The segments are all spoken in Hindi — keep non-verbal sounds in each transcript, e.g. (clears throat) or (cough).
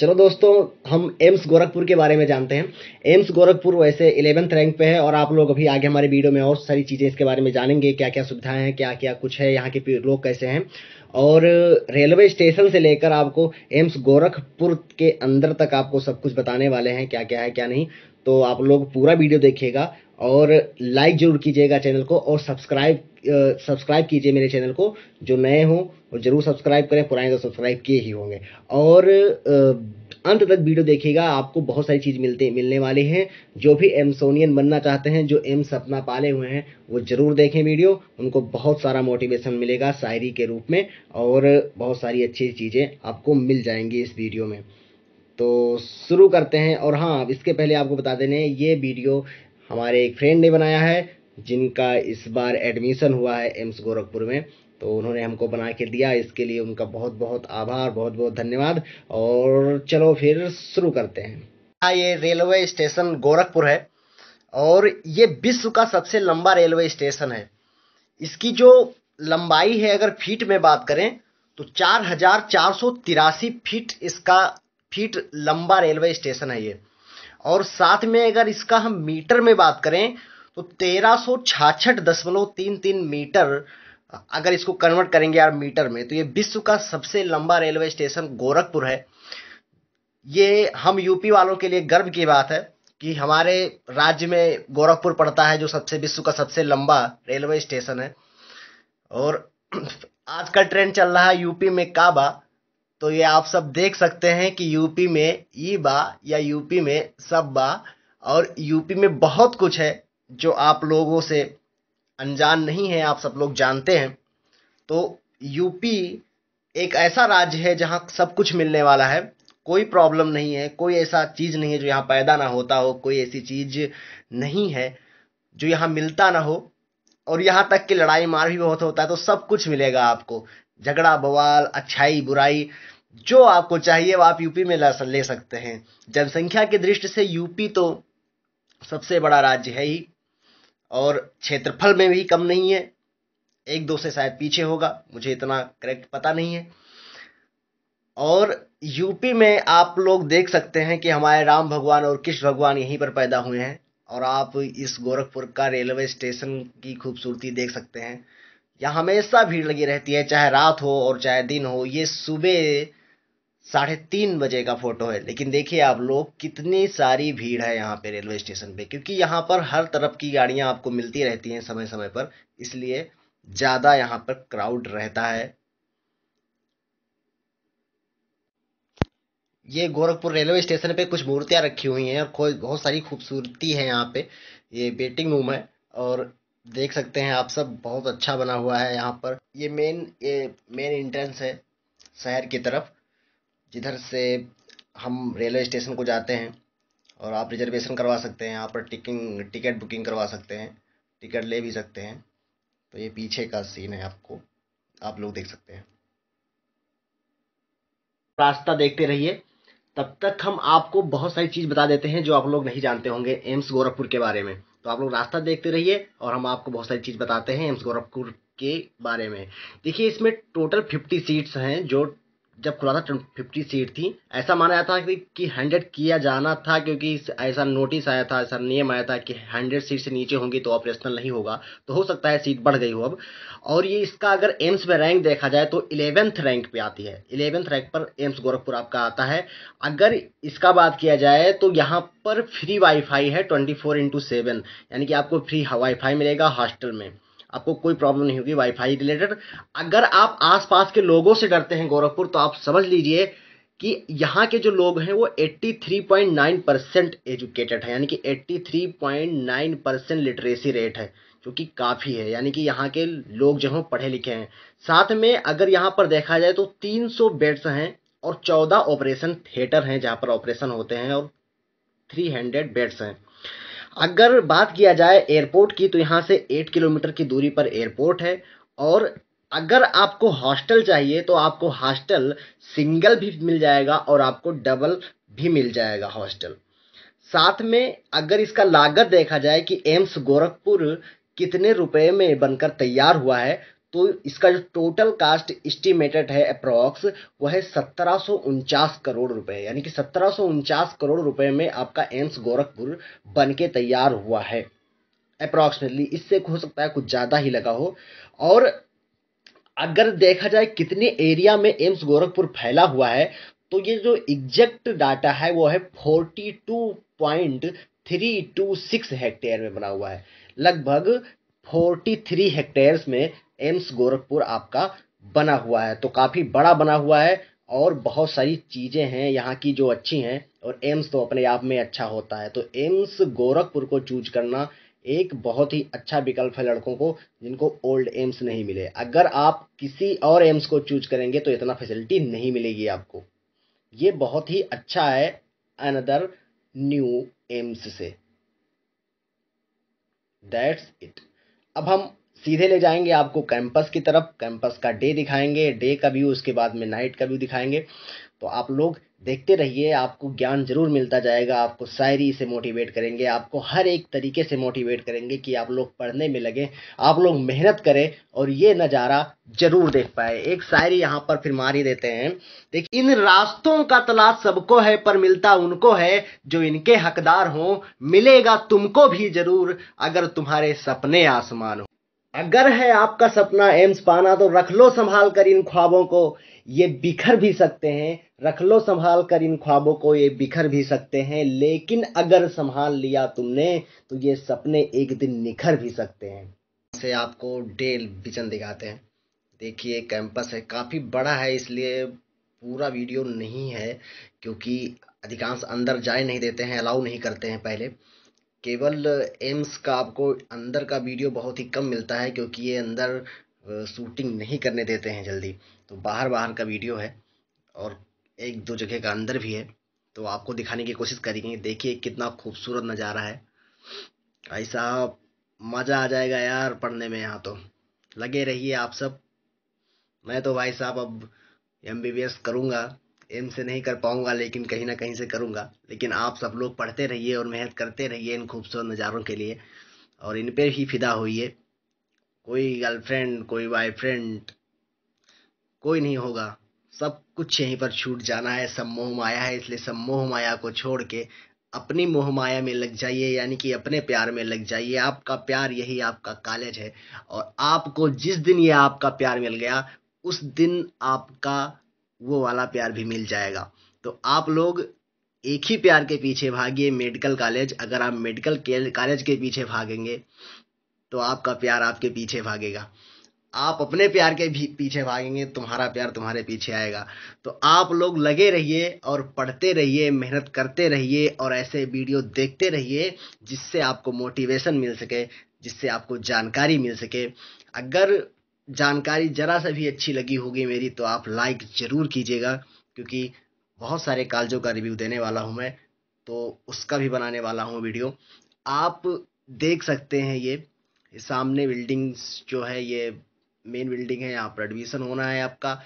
चलो दोस्तों हम एम्स गोरखपुर के बारे में जानते हैं एम्स गोरखपुर वैसे इलेवेंथ रैंक पे है और आप लोग अभी आगे हमारे वीडियो में और सारी चीज़ें इसके बारे में जानेंगे क्या क्या सुविधाएं हैं क्या क्या कुछ है यहाँ के लोग कैसे हैं और रेलवे स्टेशन से लेकर आपको एम्स गोरखपुर के अंदर तक आपको सब कुछ बताने वाले हैं क्या क्या है क्या नहीं तो आप लोग पूरा वीडियो देखिएगा और लाइक ज़रूर कीजिएगा चैनल को और सब्सक्राइब सब्सक्राइब कीजिए मेरे चैनल को जो नए हों और ज़रूर सब्सक्राइब करें पुराने तो सब्सक्राइब किए ही होंगे और अंत तक वीडियो देखिएगा आपको बहुत सारी चीज़ मिलते मिलने वाली हैं जो भी एमसोनियन बनना चाहते हैं जो एम सपना पाले हुए हैं वो ज़रूर देखें वीडियो उनको बहुत सारा मोटिवेशन मिलेगा शायरी के रूप में और बहुत सारी अच्छी चीज़ें आपको मिल जाएंगी इस वीडियो में तो शुरू करते हैं और हाँ इसके पहले आपको बता देने ये वीडियो हमारे एक फ्रेंड ने बनाया है जिनका इस बार एडमिशन हुआ है एम्स गोरखपुर में तो उन्होंने हमको बना के दिया इसके लिए उनका बहुत बहुत आभार बहुत बहुत धन्यवाद और चलो फिर शुरू करते हैं हाँ, ये रेलवे स्टेशन गोरखपुर है और ये विश्व का सबसे लंबा रेलवे स्टेशन है इसकी जो लंबाई है अगर फीट में बात करें तो चार हजार चार सौ तिरासी फीट इसका फीट लंबा रेलवे स्टेशन है ये और साथ में अगर इसका हम मीटर में बात करें तो तेरह दशमलव तीन तीन मीटर अगर इसको कन्वर्ट करेंगे यार मीटर में तो ये विश्व का सबसे लंबा रेलवे स्टेशन गोरखपुर है ये हम यूपी वालों के लिए गर्व की बात है कि हमारे राज्य में गोरखपुर पड़ता है जो सबसे विश्व का सबसे लंबा रेलवे स्टेशन है और (clears throat) आजकल ट्रेंड चल रहा है यूपी में काबा तो ये आप सब देख सकते हैं कि यूपी में ई e बा या यूपी में सब बा और यूपी में बहुत कुछ है जो आप लोगों से अनजान नहीं है आप सब लोग जानते हैं तो यूपी एक ऐसा राज्य है जहाँ सब कुछ मिलने वाला है कोई प्रॉब्लम नहीं है कोई ऐसा चीज़ नहीं है जो यहाँ पैदा ना होता हो कोई ऐसी चीज़ नहीं है जो यहाँ मिलता ना हो और यहाँ तक कि लड़ाई मार भी बहुत होता है तो सब कुछ मिलेगा आपको झगड़ा बवाल अच्छाई बुराई जो आपको चाहिए वो आप यूपी में ले सकते हैं जनसंख्या की दृष्टि से यूपी तो सबसे बड़ा राज्य है ही और क्षेत्रफल में भी कम नहीं है एक दो से शायद पीछे होगा मुझे इतना करेक्ट पता नहीं है और यूपी में आप लोग देख सकते हैं कि हमारे राम भगवान और कृष्ण भगवान यहीं पर पैदा हुए हैं और आप इस गोरखपुर का रेलवे स्टेशन की खूबसूरती देख सकते हैं यहाँ हमेशा भीड़ लगी रहती है चाहे रात हो और चाहे दिन हो ये सुबह साढ़े तीन बजे का फोटो है लेकिन देखिए आप लोग कितनी सारी भीड़ है यहाँ पे रेलवे स्टेशन पे क्योंकि यहाँ पर हर तरफ की गाड़ियाँ आपको मिलती रहती हैं समय समय पर इसलिए ज़्यादा यहाँ पर क्राउड रहता है ये गोरखपुर रेलवे स्टेशन पे कुछ मूर्तियाँ रखी हुई हैं और बहुत सारी खूबसूरती है यहाँ पे ये वेटिंग रूम है और देख सकते हैं आप सब बहुत अच्छा बना हुआ है यहाँ पर ये मेन ये मेन इंट्रेंस है शहर की तरफ जिधर से हम रेलवे स्टेशन को जाते हैं और आप रिजर्वेशन करवा सकते हैं यहाँ पर टिकिंग टिकट बुकिंग करवा सकते हैं टिकट ले भी सकते हैं तो ये पीछे का सीन है आपको आप लोग देख सकते हैं रास्ता देखते रहिए तब तक हम आपको बहुत सारी चीज़ बता देते हैं जो आप लोग नहीं जानते होंगे एम्स गोरखपुर के बारे में तो आप लोग रास्ता देखते रहिए और हम आपको बहुत सारी चीज़ बताते हैं एम्स गोरखपुर के बारे में देखिए इसमें टोटल फिफ्टी सीट्स हैं जो जब खुला था फिफ्टी सीट थी ऐसा माना जाता था कि हंड्रेड किया जाना था क्योंकि ऐसा नोटिस आया था ऐसा नियम आया था कि हंड्रेड सीट से नीचे होंगी तो ऑपरेशनल नहीं होगा तो हो सकता है सीट बढ़ गई हो अब और ये इसका अगर एम्स में रैंक देखा जाए तो इलेवेंथ रैंक पे आती है इलेवेंथ रैंक पर एम्स गोरखपुर आपका आता है अगर इसका बात किया जाए तो यहाँ पर फ्री वाईफाई है ट्वेंटी फोर इंटू सेवन यानी कि आपको फ्री वाईफाई मिलेगा हॉस्टल में आपको कोई प्रॉब्लम नहीं होगी वाईफाई रिलेटेड अगर आप आसपास के लोगों से डरते हैं गोरखपुर तो आप समझ लीजिए कि यहाँ के जो लोग हैं वो 83.9 परसेंट एजुकेटेड है यानी कि 83.9 परसेंट लिटरेसी रेट है जो कि काफ़ी है यानी कि यहाँ के लोग जो हैं पढ़े लिखे हैं साथ में अगर यहाँ पर देखा जाए तो 300 बेड्स हैं और 14 ऑपरेशन थिएटर हैं जहाँ पर ऑपरेशन होते हैं और 300 बेड्स हैं अगर बात किया जाए एयरपोर्ट की तो यहाँ से एट किलोमीटर की दूरी पर एयरपोर्ट है और अगर आपको हॉस्टल चाहिए तो आपको हॉस्टल सिंगल भी मिल जाएगा और आपको डबल भी मिल जाएगा हॉस्टल साथ में अगर इसका लागत देखा जाए कि एम्स गोरखपुर कितने रुपए में बनकर तैयार हुआ है तो इसका जो टोटल कास्ट एस्टिमेटेड है अप्रॉक्स वह है सत्रह करोड़ रुपए यानी कि सत्रह करोड़ रुपए में आपका एम्स गोरखपुर बन के तैयार हुआ है अप्रॉक्सीमेटली इससे हो सकता है कुछ ज़्यादा ही लगा हो और अगर देखा जाए कितने एरिया में एम्स गोरखपुर फैला हुआ है तो ये जो एग्जैक्ट डाटा है वो है forty two point three two six hectare में बना हुआ है लगभग फोर्टी थ्री हेक्टेयर्स में एम्स गोरखपुर आपका बना हुआ है तो काफ़ी बड़ा बना हुआ है और बहुत सारी चीज़ें हैं यहाँ की जो अच्छी हैं और एम्स तो अपने आप में अच्छा होता है तो एम्स गोरखपुर को चूज करना एक बहुत ही अच्छा विकल्प है लड़कों को जिनको ओल्ड एम्स नहीं मिले अगर आप किसी और एम्स को चूज करेंगे तो इतना फैसिलिटी नहीं मिलेगी आपको ये बहुत ही अच्छा है अनदर न्यू एम्स से दैट्स इट अब हम सीधे ले जाएंगे आपको कैंपस की तरफ कैंपस का डे दिखाएंगे डे का व्यू उसके बाद में नाइट का व्यू दिखाएंगे तो आप लोग देखते रहिए आपको ज्ञान जरूर मिलता जाएगा आपको शायरी से मोटिवेट करेंगे आपको हर एक तरीके से मोटिवेट करेंगे कि आप लोग पढ़ने में लगे आप लोग मेहनत करें और ये नज़ारा जरूर देख पाए एक शायरी यहाँ पर फिर मारी देते हैं देखिए इन रास्तों का तलाश सबको है पर मिलता उनको है जो इनके हकदार हों मिलेगा तुमको भी जरूर अगर तुम्हारे सपने आसमान हो अगर है आपका सपना एम्स पाना तो रख लो संभाल कर इन ख्वाबों को ये बिखर भी सकते हैं रख लो संभाल कर इन ख्वाबों को ये बिखर भी सकते हैं लेकिन अगर संभाल लिया तुमने तो ये सपने एक दिन निखर भी सकते हैं से आपको डेल बिचन दिखाते हैं देखिए कैंपस है काफ़ी बड़ा है इसलिए पूरा वीडियो नहीं है क्योंकि अधिकांश अंदर जाए नहीं देते हैं अलाउ नहीं करते हैं पहले केवल एम्स का आपको अंदर का वीडियो बहुत ही कम मिलता है क्योंकि ये अंदर शूटिंग नहीं करने देते हैं जल्दी तो बाहर बाहर का वीडियो है और एक दो जगह का अंदर भी है तो आपको दिखाने की कोशिश करेंगे देखिए कितना खूबसूरत नज़ारा है भाई साहब मज़ा आ जाएगा यार पढ़ने में यहाँ तो लगे रहिए आप सब मैं तो भाई साहब अब एम बी बी एस करूँगा एम से नहीं कर पाऊंगा लेकिन कहीं ना कहीं से करूंगा लेकिन आप सब लोग पढ़ते रहिए और मेहनत करते रहिए इन खूबसूरत नज़ारों के लिए और इन पर ही फिदा होइए कोई गर्लफ्रेंड कोई बॉयफ्रेंड कोई नहीं होगा सब कुछ यहीं पर छूट जाना है सब मोह माया है इसलिए सब मोह माया को छोड़ के अपनी मोह माया में लग जाइए यानी कि अपने प्यार में लग जाइए आपका प्यार यही आपका कॉलेज है और आपको जिस दिन ये आपका प्यार मिल गया उस दिन आपका वो वाला प्यार भी मिल जाएगा तो आप लोग एक ही प्यार के पीछे भागिए मेडिकल कॉलेज अगर आप मेडिकल कॉलेज के पीछे भागेंगे तो आपका प्यार आपके पीछे भागेगा आप अपने प्यार के भी पीछे भागेंगे तुम्हारा प्यार तुम्हारे पीछे आएगा तो आप लोग लगे रहिए और पढ़ते रहिए मेहनत करते रहिए और ऐसे वीडियो देखते रहिए जिससे आपको मोटिवेशन मिल सके जिससे आपको जानकारी मिल सके अगर जानकारी ज़रा सा भी अच्छी लगी होगी मेरी तो आप लाइक ज़रूर कीजिएगा क्योंकि बहुत सारे कालजों का रिव्यू देने वाला हूँ मैं तो उसका भी बनाने वाला हूँ वीडियो आप देख सकते हैं ये सामने बिल्डिंग्स जो है ये मेन बिल्डिंग है यहाँ पर एडमिशन होना है आपका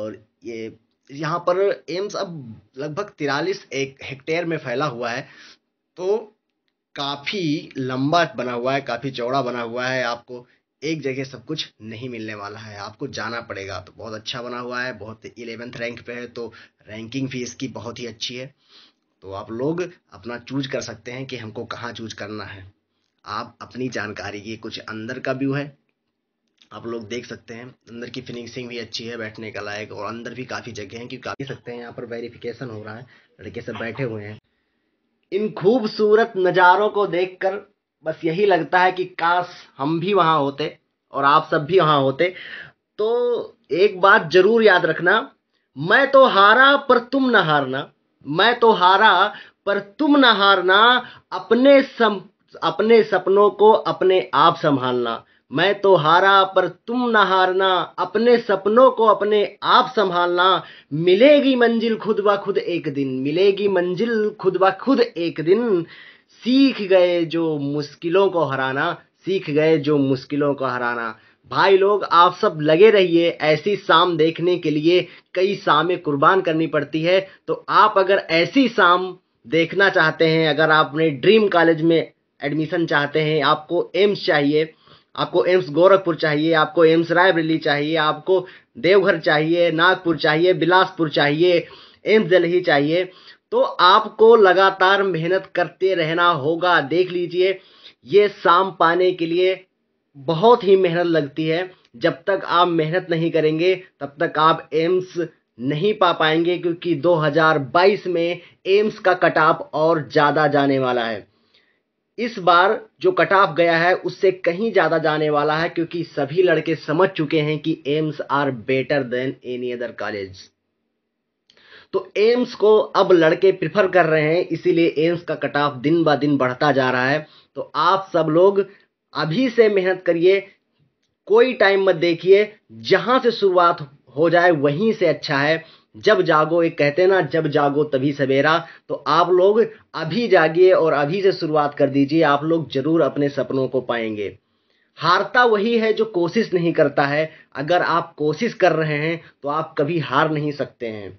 और ये यहाँ पर एम्स अब लगभग तिरालीस एक हेक्टेयर में फैला हुआ है तो काफ़ी लंबा बना हुआ है काफ़ी चौड़ा बना हुआ है आपको एक जगह सब कुछ नहीं मिलने वाला है आपको जाना पड़ेगा तो बहुत अच्छा बना हुआ है बहुत इलेवेंथ रैंक पे है तो रैंकिंग भी इसकी बहुत ही अच्छी है तो आप लोग अपना चूज कर सकते हैं कि हमको कहाँ चूज करना है आप अपनी जानकारी की कुछ अंदर का व्यू है आप लोग देख सकते हैं अंदर की फिनिशिंग भी अच्छी है बैठने का लायक और अंदर भी काफ़ी जगह है क्योंकि देख सकते हैं यहाँ पर वेरिफिकेशन हो रहा है लड़के सब बैठे हुए हैं इन खूबसूरत नज़ारों को देखकर बस यही लगता है कि काश हम भी वहाँ होते और आप सब भी वहाँ होते तो एक बात जरूर याद रखना मैं तो हारा पर तुम न हारना मैं तो हारा पर तुम न हारना अपने सम अपने सपनों को अपने आप संभालना मैं तो हारा पर तुम न हारना अपने सपनों को अपने आप संभालना मिलेगी मंजिल खुद ब खुद एक दिन मिलेगी मंजिल खुद ब खुद एक दिन सीख गए जो मुश्किलों को हराना सीख गए जो मुश्किलों को हराना भाई लोग आप सब लगे रहिए ऐसी शाम देखने के लिए कई शामें कुर्बान करनी पड़ती है तो आप अगर ऐसी शाम देखना चाहते हैं अगर आपने ड्रीम कॉलेज में एडमिशन चाहते हैं आपको एम्स चाहिए आपको एम्स गोरखपुर चाहिए आपको एम्स रायबरेली चाहिए आपको देवघर चाहिए नागपुर चाहिए बिलासपुर चाहिए एम्स दिल्ली चाहिए तो आपको लगातार मेहनत करते रहना होगा देख लीजिए ये शाम पाने के लिए बहुत ही मेहनत लगती है जब तक आप मेहनत नहीं करेंगे तब तक आप एम्स नहीं पा पाएंगे क्योंकि 2022 में एम्स का कट ऑफ और ज़्यादा जाने वाला है इस बार जो कट ऑफ गया है उससे कहीं ज़्यादा जाने वाला है क्योंकि सभी लड़के समझ चुके हैं कि AIIMS are better than any other college AIIMS को अब लड़के प्रिफर कर रहे हैं इसीलिए एम्स का कट ऑफ दिन ब दिन बढ़ता जा रहा है तो आप सब लोग अभी से मेहनत करिए कोई टाइम मत देखिए जहाँ से शुरुआत हो जाए वहीं से अच्छा है जब जागो ये कहते हैं ना जब जागो तभी सवेरा तो आप लोग अभी जागिए और अभी से शुरुआत कर दीजिए आप लोग जरूर अपने सपनों को पाएंगे हारता वही है जो कोशिश नहीं करता है अगर आप कोशिश कर रहे हैं तो आप कभी हार नहीं सकते हैं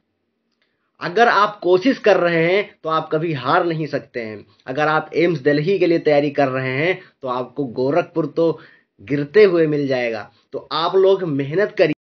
अगर आप कोशिश कर रहे हैं तो आप कभी हार नहीं सकते हैं अगर आप एम्स दिल्ली के लिए तैयारी कर रहे हैं तो आपको गोरखपुर तो गिरते हुए मिल जाएगा तो आप लोग मेहनत करिए